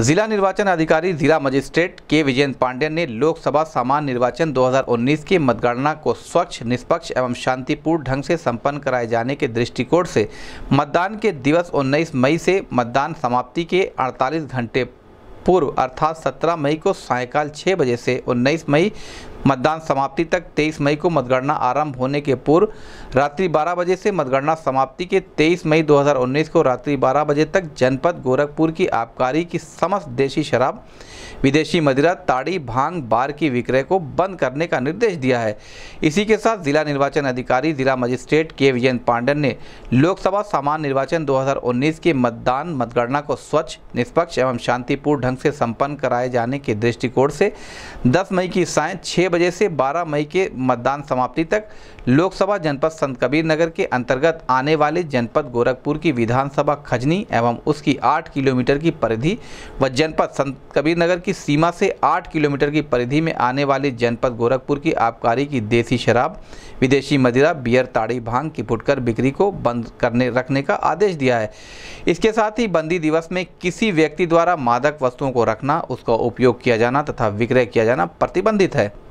जिला निर्वाचन अधिकारी जिला मजिस्ट्रेट के विजयन पांडेन ने लोकसभा सामान्य निर्वाचन 2019 की मतगणना को स्वच्छ निष्पक्ष एवं शांतिपूर्ण ढंग से संपन्न कराए जाने के दृष्टिकोण से मतदान के दिवस 19 मई से मतदान समाप्ति के 48 घंटे पूर्व अर्थात 17 मई को सायकाल 6 बजे से 19 मई मतदान समाप्ति तक 23 मई को मतगणना आरंभ होने के पूर्व रात्रि 12 बजे से मतगणना समाप्ति के 23 मई 2019 को रात्रि 12 बजे तक जनपद गोरखपुर की आबकारी की समस्त देशी शराब विदेशी मदिरा ताड़ी भांग बार की विक्रय को बंद करने का निर्देश दिया है इसी के साथ जिला निर्वाचन अधिकारी जिला मजिस्ट्रेट के विजयन पांडन ने लोकसभा सामान्य निर्वाचन 2019 के मतदान मतगणना को स्वच्छ निष्पक्ष एवं शांतिपूर्ण ढंग से संपन्न कराए जाने के दृष्टिकोण से 10 मई की साय छः बजे से 12 मई के मतदान समाप्ति तक लोकसभा जनपद संत कबीर नगर के अंतर्गत आने वाले जनपद गोरखपुर की विधानसभा खजनी एवं उसकी 8 किलोमीटर की परिधि व जनपद संत कबीर नगर की सीमा से 8 किलोमीटर की परिधि में आने वाले जनपद गोरखपुर की आबकारी की देसी शराब विदेशी मदिरा बियर ताड़ी भांग की फुटकर बिक्री को बंद करने रखने का आदेश दिया है इसके साथ ही बंदी दिवस में किसी व्यक्ति द्वारा मादक वस्तुओं को रखना उसका उपयोग किया जाना तथा विक्रय किया जाना प्रतिबंधित है